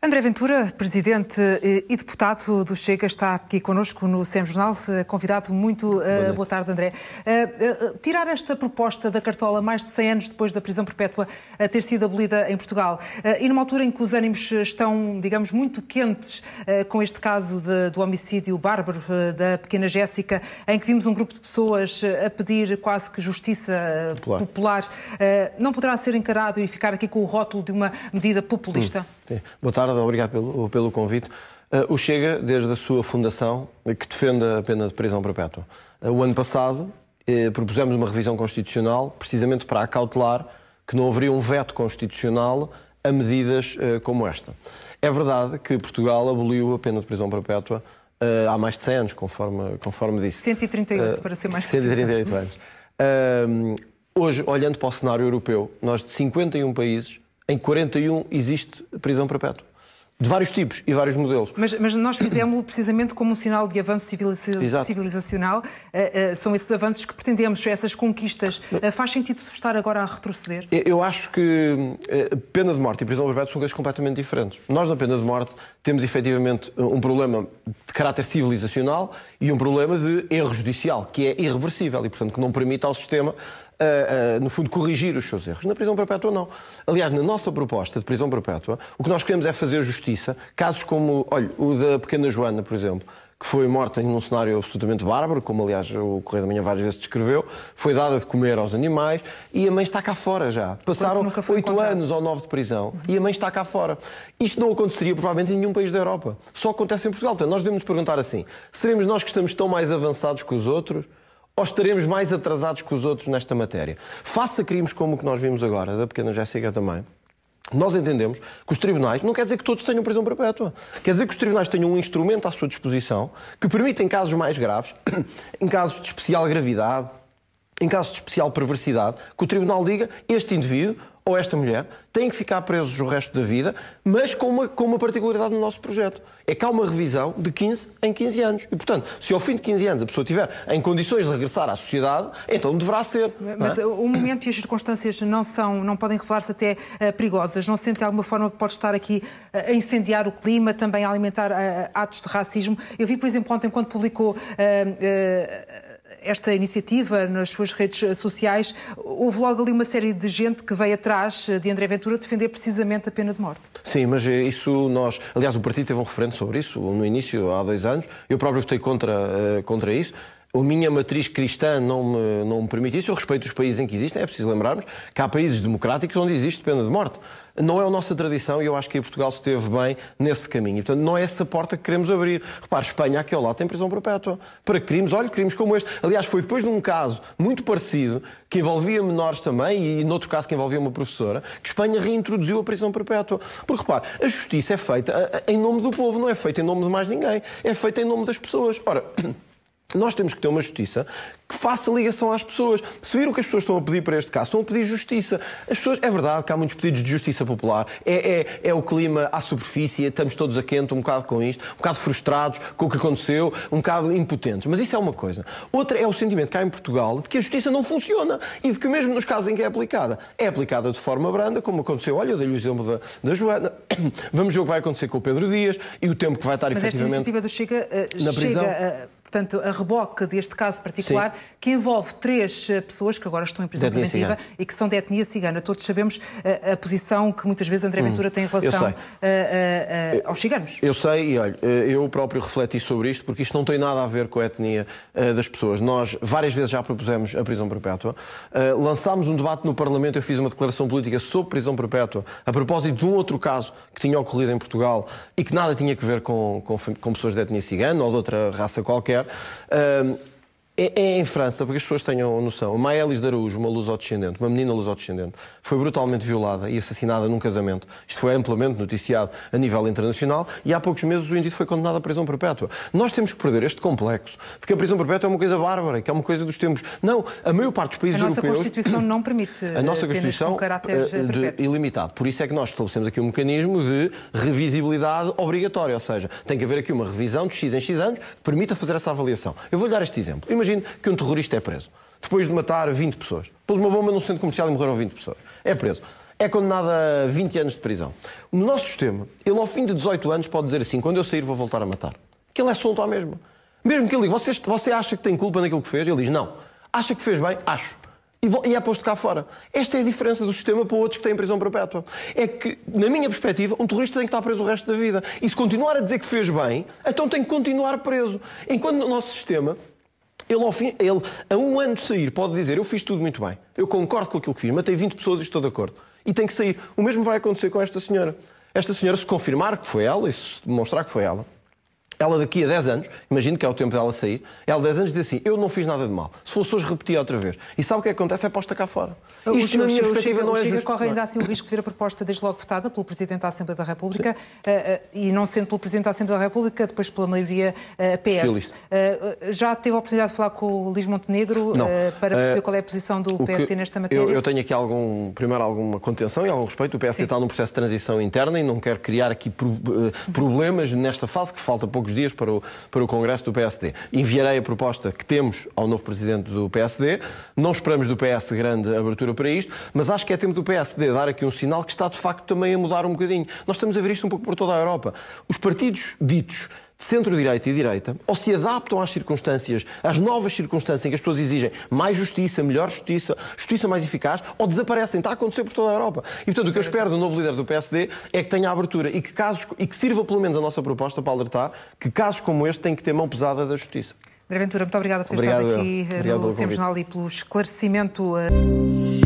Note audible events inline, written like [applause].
André Ventura, presidente eh, e deputado do Chega, está aqui connosco no SEM Jornal, eh, convidado muito. Eh, boa, boa tarde, André. tirar esta proposta da cartola mais de 100 anos depois da prisão perpétua ter sido abolida em Portugal, e numa altura em que os ânimos estão, digamos, muito quentes com este caso de, do homicídio bárbaro da pequena Jéssica, em que vimos um grupo de pessoas a pedir quase que justiça popular, popular não poderá ser encarado e ficar aqui com o rótulo de uma medida populista? Hum. Boa tarde, obrigado pelo, pelo convite. Uh, o Chega, desde a sua fundação, que defende a pena de prisão perpétua. Uh, o ano passado, eh, propusemos uma revisão constitucional precisamente para acautelar que não haveria um veto constitucional a medidas eh, como esta. É verdade que Portugal aboliu a pena de prisão perpétua uh, há mais de 100 anos, conforme, conforme disse. 138, uh, para ser mais preciso. 138 anos. Uh, hoje, olhando para o cenário europeu, nós de 51 países em 41 existe prisão perpétua. De vários tipos e vários modelos. Mas, mas nós fizemos precisamente como um sinal de avanço civiliza civilizacional. Uh, uh, são esses avanços que pretendemos, essas conquistas. Uh, faz sentido estar agora a retroceder? Eu acho que pena de morte e prisão perpétua são coisas completamente diferentes. Nós, na pena de morte, temos efetivamente um problema de caráter civilizacional e um problema de erro judicial, que é irreversível e, portanto, que não permite ao sistema uh, uh, no fundo, corrigir os seus erros. Na prisão perpétua, não. Aliás, na nossa proposta de prisão perpétua, o que nós queremos é fazer justiça. Casos como, olha, o da pequena Joana, por exemplo, que foi morta em um cenário absolutamente bárbaro, como aliás o Correio da Manhã várias vezes descreveu, foi dada de comer aos animais e a mãe está cá fora já. Passaram oito anos ou nove de prisão uhum. e a mãe está cá fora. Isto não aconteceria provavelmente em nenhum país da Europa. Só acontece em Portugal. Então nós devemos nos perguntar assim: seremos nós que estamos tão mais avançados que os outros? ou estaremos mais atrasados que os outros nesta matéria? Faça crimes como o que nós vimos agora, da pequena Jéssica também. Nós entendemos que os tribunais, não quer dizer que todos tenham prisão perpétua, quer dizer que os tribunais tenham um instrumento à sua disposição que permite, em casos mais graves, [coughs] em casos de especial gravidade, em casos de especial perversidade, que o tribunal diga este indivíduo ou esta mulher têm que ficar presos o resto da vida, mas com uma, com uma particularidade no nosso projeto. É que há uma revisão de 15 em 15 anos. E, portanto, se ao fim de 15 anos a pessoa estiver em condições de regressar à sociedade, então deverá ser. É? Mas é? o momento e as circunstâncias não são, não podem revelar-se até uh, perigosas. Não se sente de alguma forma que pode estar aqui eh, a incendiar o clima, também a alimentar uh, atos de racismo? Eu vi, por exemplo, ontem quando publicou esta iniciativa nas suas redes sociais, houve logo ali uma série de gente que veio atrás de André Ventura defender precisamente a pena de morte. Sim, mas isso nós. Aliás, o partido teve um referendo sobre isso no início, há dois anos. Eu próprio votei contra, eh, contra isso a minha matriz cristã não me, não me permite isso. Eu respeito os países em que existem, é preciso lembrarmos que há países democráticos onde existe pena de morte. Não é a nossa tradição e eu acho que Portugal esteve bem nesse caminho. Portanto, não é essa porta que queremos abrir. Repare, Espanha, aqui ao lado, tem prisão perpétua para crimes, olha, crimes como este. Aliás, foi depois de um caso muito parecido, que envolvia menores também e, noutro caso, que envolvia uma professora, que Espanha reintroduziu a prisão perpétua. Porque, repare, a justiça é feita em nome do povo, não é feita em nome de mais ninguém. É feita em nome das pessoas. Ora. Nós temos que ter uma justiça que faça ligação às pessoas. Se viram que as pessoas estão a pedir para este caso, estão a pedir justiça. As pessoas, é verdade que há muitos pedidos de justiça popular, é, é, é o clima à superfície, estamos todos a quente um bocado com isto, um bocado frustrados com o que aconteceu, um bocado impotentes. Mas isso é uma coisa. Outra é o sentimento que há em Portugal de que a justiça não funciona e de que, mesmo nos casos em que é aplicada, é aplicada de forma branda, como aconteceu. Olha, eu dei-lhe o exemplo da, da Joana. [coughs] Vamos ver o que vai acontecer com o Pedro Dias e o tempo que vai estar Mas efetivamente. iniciativa do Chega, uh, na prisão. Chega, uh portanto, a reboque deste caso particular, Sim. que envolve três eh, pessoas que agora estão em prisão preventiva e que são de etnia cigana. Todos sabemos a, eh, a posição que muitas vezes André hum, Ventura hum, tem em relação a, a, eh, aos ciganos. Eu sei, e olha, eu próprio refleti sobre isto, porque isto não tem nada a ver com a etnia das pessoas. Nós várias vezes já propusemos a prisão perpétua. lançámos um debate no Parlamento, eu fiz uma declaração política sobre prisão perpétua, a propósito de um outro caso que tinha ocorrido em Portugal e que nada tinha a ver com, com, com pessoas de etnia cigana ou de outra raça qualquer. ja. É, é, em França, porque as pessoas tenham noção, Maëlys de Araújo, uma lusodescendente, uma menina lusodescendente, foi brutalmente violada e assassinada num casamento. Isto foi amplamente noticiado a nível internacional e há poucos meses o indivíduo foi condenado à prisão perpétua. Nós temos que perder este complexo de que a prisão perpétua é uma coisa bárbara, que é uma coisa dos tempos. Não, a maior parte dos países europeus. A nossa europeus, Constituição não permite. [coughs] A nossa Constituição. Um caráter eh, ilimitado. Por isso é que nós estabelecemos aqui um mecanismo de revisibilidade obrigatória, ou seja, tem que haver aqui uma revisão de X em X anos que permita fazer essa avaliação. Eu vou lhe dar este exemplo. Imagina Imagine que um terrorista é preso, depois de matar 20 pessoas. Pôs uma bomba num centro comercial e morreram 20 pessoas. É preso. É condenado a 20 anos de prisão. No nosso sistema, ele ao fim de 18 anos pode dizer assim, quando eu sair vou voltar a matar. Que ele é solto ao mesmo. Mesmo que ele diga, você, você acha que tem culpa naquilo que fez? Ele diz, não. Acha que fez bem? Acho e é posto cá fora. Esta é a diferença do sistema para outros que têm prisão perpétua. É que, na minha perspectiva, um terrorista tem que estar preso o resto da vida. E se continuar a dizer que fez bem, então tem que continuar preso. Enquanto no nosso sistema, ele, ao fim, ele, a um ano de sair, pode dizer: Eu fiz tudo muito bem, eu concordo com aquilo que fiz, matei 20 pessoas e estou de acordo. E tem que sair. O mesmo vai acontecer com esta senhora. Esta senhora, se confirmar que foi ela e se demonstrar que foi ela, ela daqui a 10 anos, imagino que é o tempo dela sair, ela 10 anos diz assim, eu não fiz nada de mal. Se fosse hoje, repetia outra vez. E sabe o que é acontece? É posta cá fora. O Isto, o na minha perspectiva, não é justo. corre ainda é? assim o risco de ver a proposta desde logo votada pelo Presidente da Assembleia da República eh, eh, e não sendo pelo Presidente da Assembleia da República, depois pela maioria eh, PS. já teve a oportunidade de falar com o Luís Montenegro para perceber qual é a posição do PS nesta matéria? Eu, tenho aqui, algum, primeiro, alguma contenção e algum respeito. O PSD está num processo de transição interna e não quero criar aqui problemas nesta fase que falta pouco poucos dias para o, para o Congresso do PSD. Enviarei a proposta que temos ao novo presidente do PSD. Não esperamos do PS grande abertura para isto, mas acho que é tempo do PSD dar aqui um sinal que está de facto também a mudar um bocadinho. Nós estamos a ver isto um pouco por toda a Europa. Os partidos ditos centro-direita e direita, ou se adaptam às circunstâncias, às novas circunstâncias em que as pessoas exigem mais justiça, melhor justiça, justiça mais eficaz, ou desaparecem. Está a acontecer por toda a Europa. E, portanto, o que eu espero do novo líder do PSD é que tenha abertura e que, casos, e que sirva pelo menos a nossa proposta para alertar que casos como este têm que ter mão pesada da justiça. André Ventura, muito obrigada por ter obrigado, estado aqui eh, obrigado no Sempre Jornal e pelo esclarecimento. Eh,